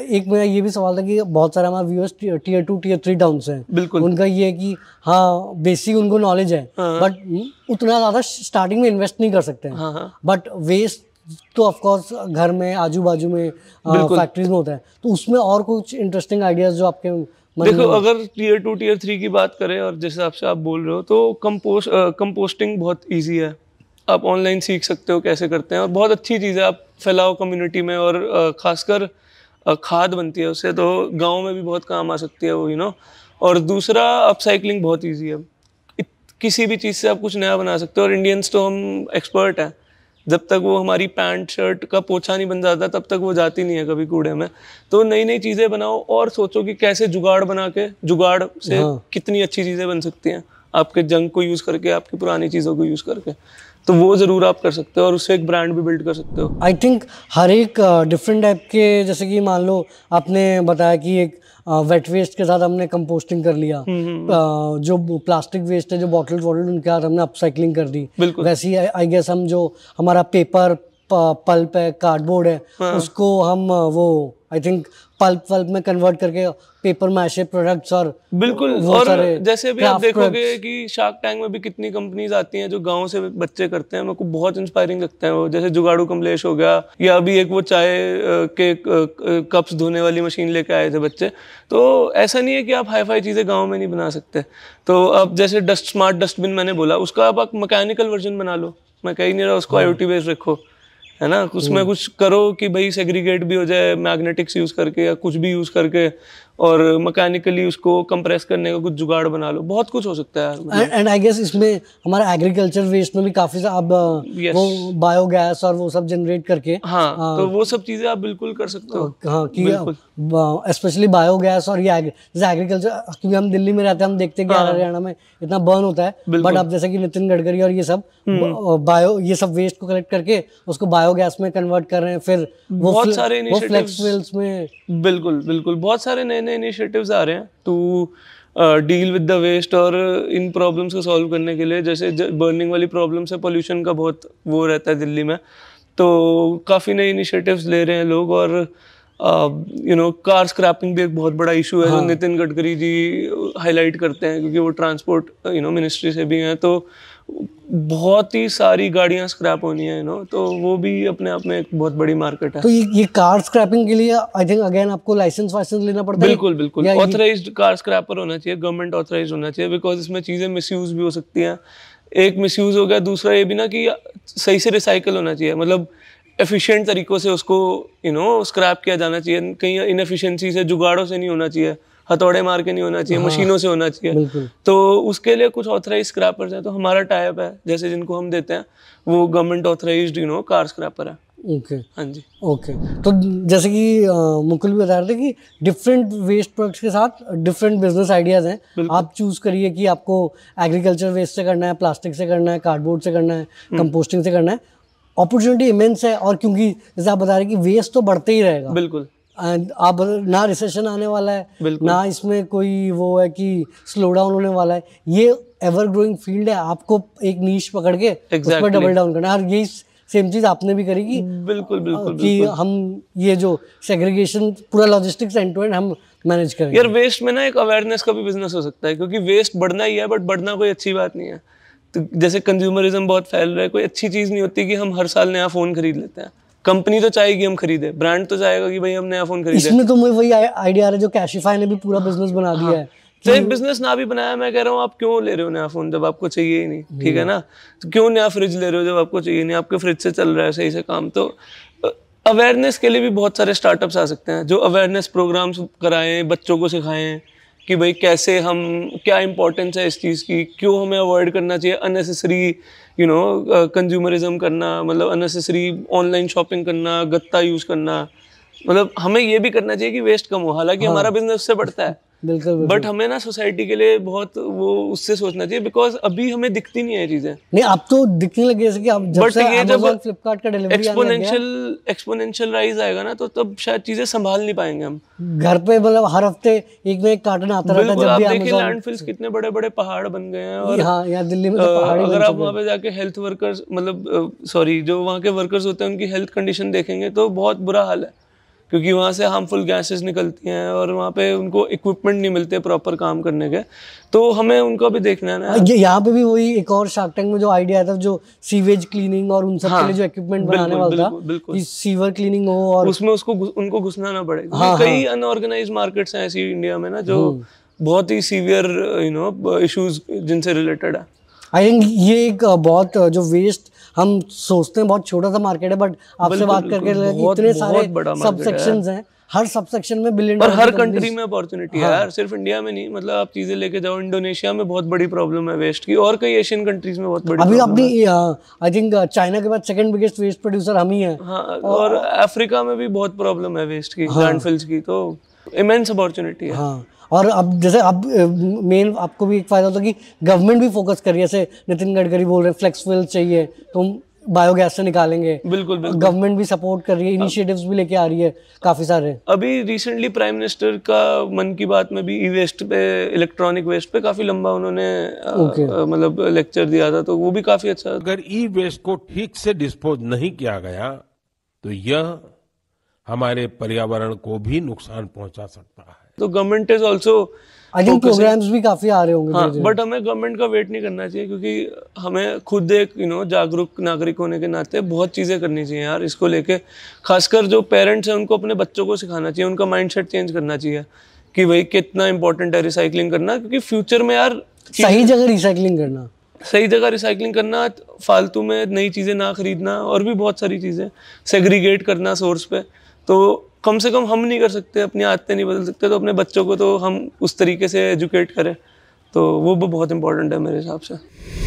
एक मेरा ये भी सवाल था कि बहुत सारे हमारे viewers tier two tier three town से बिल्कुल उनका ये है कि हाँ बेसिक उनको नॉलेज है बट हाँ। उतना ज़्यादा स्टार्टिंग में इन्वेस्ट नहीं कर सकते हैं बट हाँ, वेस्ट हाँ। तो ऑफ कोर्स घर में आजू बाजू में फैक्ट्रीज में होता है तो उसमें और कुछ इंटरेस्टिंग आइडियाज जो आपके देखो अगर टीयर टू टीयर थ्री की बात करें और जिस हिसाब से आप बोल रहे हो तो कंपोस्ट कंपोस्टिंग बहुत ईजी है आप ऑनलाइन सीख सकते हो कैसे करते हैं और बहुत अच्छी चीज़ है आप फैलाओ कम्युनिटी में और खासकर खाद बनती है उससे तो गाँव में भी बहुत काम आ सकती है वो यू नो और दूसरा अपसाइकलिंग बहुत ईजी है किसी भी चीज़ से आप कुछ नया बना सकते हो और इंडियंस तो हम एक्सपर्ट हैं जब तक वो हमारी पैंट शर्ट का पोछा नहीं बन जाता तब तक वो जाती नहीं है कभी कूड़े में तो नई नई चीज़ें बनाओ और सोचो कि कैसे जुगाड़ बना के जुगाड़ से हाँ। कितनी अच्छी चीज़ें बन सकती हैं आपके जंग को यूज़ करके आपकी पुरानी चीज़ों को यूज़ करके तो वो ज़रूर आप कर सकते हो और उससे एक ब्रांड भी बिल्ड कर सकते हो आई थिंक हर एक डिफरेंट टाइप के जैसे कि मान लो आपने बताया कि एक वेट वेस्ट के साथ हमने कंपोस्टिंग कर लिया uh, जो प्लास्टिक वेस्ट है जो बॉटल वॉटल उनके साथ हमने अपसाइकिलिंग कर दी वैसे ही आई गेस हम जो हमारा पेपर पल्प है कार्डबोर्ड है हाँ। उसको हम वो आई थिंक पल्प वल्प में कन्वर्ट करके पेपर मैशे प्रोडक्ट्स और बिल्कुल और जैसे अभी आप देखोगे कि शार्क टैंक में भी कितनी कंपनीज आती हैं जो गांव से बच्चे करते हैं मेरे को बहुत इंस्पायरिंग लगता है वो जैसे जुगाड़ू कमलेश हो गया या अभी एक वो चाय के कप्स धोने वाली मशीन लेके आए थे बच्चे तो ऐसा नहीं है कि आप हाई फाई चीज़ें गाँव में नहीं बना सकते तो अब जैसे डस्ट स्मार्ट डस्टबिन मैंने बोला उसका आप मैकेनिकल वर्जन बना लो मैं कहीं नहीं रहा उसको आई हाँ। बेस्ड रखो है ना कुछ हम्म। में कुछ करो कि भाई सेग्रीगेट भी हो जाए मैग्नेटिक्स यूज़ करके या कुछ भी यूज़ करके और मैकेनिकली उसको कंप्रेस करने का कुछ जुगाड़ बना लो बहुत कुछ हो सकता है एंड आई गेस इसमें हमारा एग्रीकल्चर वेस्ट में भी काफ़ी सा अब yes. वो बायोगैस और वो सब जनरेट करके हाँ आ, हाँ। तो वो सब चीज़ें आप बिल्कुल कर सकते हो हाँ, हाँ कि स्पेशली बायोगैस और ये जैसे एग्रीकल्चर क्योंकि हम दिल्ली में रहते हैं हम देखते हैं कि हाँ। हरियाणा में इतना बर्न होता है बट अब जैसे कि नितिन गडकरी और ये सब बायो हम्म। ये सब वेस्ट को कलेक्ट करके उसको बायो बायोगैस में कन्वर्ट कर रहे हैं फिर वो बहुत सारे वो इनिशिएटिव्स में बिल्कुल बिल्कुल बहुत सारे नए नए इनिशिएटिव्स आ रहे हैं to deal with the waste और इन प्रॉब्लम्स को सॉल्व करने के लिए जैसे बर्निंग वाली प्रॉब्लम से पॉल्यूशन का बहुत वो रहता है दिल्ली में तो काफ़ी नए इनिशिएटिव्स ले रहे हैं लोग और यू नो कार स्क्रैपिंग भी एक बहुत बड़ा इशू है हाँ. जो नितिन गडकरी जी हाईलाइट करते हैं क्योंकि वो ट्रांसपोर्ट यू नो मिनिस्ट्री से भी हैं तो बहुत ही सारी गाड़ियां स्क्रैप होनी है नो तो वो भी अपने आप में एक बहुत बड़ी मार्केट है तो ये ये कार स्क्रैपिंग के लिए आई थिंक अगेन आपको लाइसेंस वाइसेंस लेना पड़ता है बिल्कुल बिल्कुल ऑथराइज कार स्क्रैपर होना चाहिए गवर्नमेंट ऑथराइज होना चाहिए बिकॉज इसमें चीज़ें मिस भी हो सकती हैं एक मिस हो गया दूसरा ये भी ना कि सही से रिसाइकल होना चाहिए मतलब एफिशिएंट तरीक़ों से उसको यू नो स्क्रैप किया जाना चाहिए कहीं इनफिशेंसी से जुगाड़ों से नहीं होना चाहिए हथौड़े मार के नहीं होना चाहिए हाँ, मशीनों से होना चाहिए तो उसके लिए कुछ ऑथराइज स्क्रैपर्स है तो हमारा टाइप है जैसे जिनको हम देते हैं वो government authorize you know car scrapper है ओके हाँ जी ओके तो जैसे कि मुकुल भी बता रहे थे कि डिफरेंट वेस्ट प्रोडक्ट्स के साथ डिफरेंट बिजनेस आइडियाज़ हैं आप चूज़ करिए कि आपको एग्रीकल्चर वेस्ट से करना है प्लास्टिक से करना है कार्डबोर्ड से करना है कंपोस्टिंग हम्म। से करना है अपॉर्चुनिटी इमेंस है और क्योंकि जैसे आप बता रहे कि वेस्ट तो बढ़ते ही रहेगा बिल्कुल अब ना रिसेशन आने वाला है ना इसमें कोई वो है कि स्लो डाउन होने वाला है ये एवर ग्रोइंग फील्ड है आपको एक नीच पकड़ के exactly. उस पर डबल डाउन करना है और ये सेम चीज आपने भी करी की बिल्कुल बिल्कुल कि बिल्कुल. हम ये जो सेग्रीगेशन पूरा लॉजिस्टिक्स एंड टू एंड हम मैनेज करेंगे यार वेस्ट में ना एक अवेयरनेस का भी बिजनेस हो सकता है क्योंकि वेस्ट बढ़ना ही है बट बढ़ना कोई अच्छी बात नहीं है तो जैसे कंज्यूमरिज्म बहुत फैल रहा है कोई अच्छी चीज़ नहीं होती कि हम हर साल नया फ़ोन खरीद लेते हैं कंपनी तो चाहेगी हम खरीदे ब्रांड तो चाहेगा कि भाई हम नया फोन खरीदे इसमें तो मुझे वही आइडिया आ रहा है जो कैशिफाई ने भी पूरा बिजनेस बना दिया हाँ। है बिजनेस तो ना भी बनाया मैं कह रहा हूँ आप क्यों ले रहे हो नया फोन जब आपको चाहिए ही नहीं ठीक है ना तो क्यों नया फ्रिज ले रहे हो जब आपको चाहिए नहीं आपके फ्रिज से चल रहा है सही से काम तो अवेयरनेस के लिए भी बहुत सारे स्टार्टअप्स आ सकते हैं जो अवेयरनेस प्रोग्राम्स कराएं बच्चों को सिखाएं कि भाई कैसे हम क्या इम्पोर्टेंस है इस चीज़ की क्यों हमें अवॉइड करना चाहिए अननेसेसरी यू नो कंज्यूमरिज्म करना मतलब अननेसेसरी ऑनलाइन शॉपिंग करना गत्ता यूज़ करना मतलब हमें ये भी करना चाहिए कि वेस्ट कम हो हालांकि हाँ। हमारा बिजनेस उससे बढ़ता है बिल्कुल बट हमें ना सोसाइटी के लिए बहुत वो उससे सोचना चाहिए बिकॉज अभी हमें दिखती नहीं है चीजें नहीं आप तो दिखने लगे जैसे कि आप जब बट ये जब फ्लिपकार्ट का डिलीवरी एक्सपोनेंशियल एक्सपोनेंशियल राइज आएगा ना तो तब शायद चीजें संभाल नहीं पाएंगे हम घर पे मतलब हर हफ्ते एक में एक कार्टन आता रहता है जब भी देखिए लैंडफिल्स कितने बड़े बड़े पहाड़ बन गए हैं और हाँ यहाँ दिल्ली में तो अगर आप वहाँ पे जाके हेल्थ वर्कर्स मतलब सॉरी जो वहाँ के वर्कर्स होते हैं उनकी हेल्थ कंडीशन देखेंगे तो बहुत बुरा हाल है क्योंकि वहाँ से हार्मफुल गैसेस निकलती हैं और वहाँ पे उनको इक्विपमेंट नहीं मिलते प्रॉपर काम करने के तो हमें उनका भी देखना है ना यहाँ पे भी वही एक और शार्क टैंक में जो आइडिया था जो सीवेज क्लीनिंग और उन सब हाँ, के लिए जो इक्विपमेंट बनाने वाला था बिल्कुल बिल्कुल। सीवर क्लीनिंग हो और उसमें उसको उनको घुसना ना पड़ेगा हाँ, कई अनऑर्गेनाइज हाँ। मार्केट्स हैं ऐसी इंडिया में ना जो हम्म। बहुत ही सीवियर यू नो इशूज जिनसे रिलेटेड है आई थिंक ये एक बहुत जो वेस्ट हम सोचते हैं बहुत छोटा सा मार्केट है बट आपसे बात करके इतने सारे सब सेक्शन है हर सब सेक्शन में बिलियन पर हर कंट्री में अपॉर्चुनिटी हाँ। है यार सिर्फ इंडिया में नहीं मतलब आप चीजें लेके जाओ इंडोनेशिया में बहुत बड़ी प्रॉब्लम है वेस्ट की और कई एशियन कंट्रीज में बहुत बड़ी अभी अपनी आई थिंक चाइना के बाद सेकंड बिगेस्ट वेस्ट प्रोड्यूसर हम ही है हाँ, और अफ्रीका में भी बहुत प्रॉब्लम है वेस्ट की लैंडफिल्स हाँ। की तो इमेंस अपॉर्चुनिटी है हाँ। और अब जैसे अब मेन आपको भी एक फ़ायदा होता है कि गवर्नमेंट भी फोकस कर रही है जैसे नितिन गडकरी बोल रहे हैं फ्लेक्स वेल चाहिए तो बायोगैस से निकालेंगे बिल्कुल, बिल्कुल। गवर्नमेंट भी सपोर्ट कर रही है इनिशिएटिव्स भी लेके आ रही है काफी सारे अभी रिसेंटली प्राइम मिनिस्टर का मन की बात में भी ई वेस्ट पे इलेक्ट्रॉनिक वेस्ट पे काफी लंबा उन्होंने okay. मतलब लेक्चर दिया था तो वो भी काफी अच्छा अगर ई वेस्ट को ठीक से डिस्पोज नहीं किया गया तो यह हमारे पर्यावरण को भी नुकसान पहुंचा सकता है तो government is also I think programs भी काफी आ रहे होंगे हाँ, बट हमें गवर्नमेंट का वेट नहीं करना चाहिए क्योंकि हमें खुद एक यू नो जागरूक नागरिक होने के नाते बहुत चीज़ें करनी चाहिए यार इसको लेके खासकर जो पेरेंट्स हैं उनको अपने बच्चों को सिखाना चाहिए उनका माइंडसेट चेंज करना चाहिए कि भाई कितना इंपॉर्टेंट है रिसाइकलिंग करना क्योंकि फ्यूचर में यार सही जगह रिसाइकलिंग करना सही जगह रिसाइकलिंग करना फालतू में नई चीज़ें ना खरीदना और भी बहुत सारी चीज़ें सेग्रीगेट करना सोर्स पे तो कम से कम हम नहीं कर सकते अपनी आदतें नहीं बदल सकते तो अपने बच्चों को तो हम उस तरीके से एजुकेट करें तो वो बहुत इंपॉर्टेंट है मेरे हिसाब से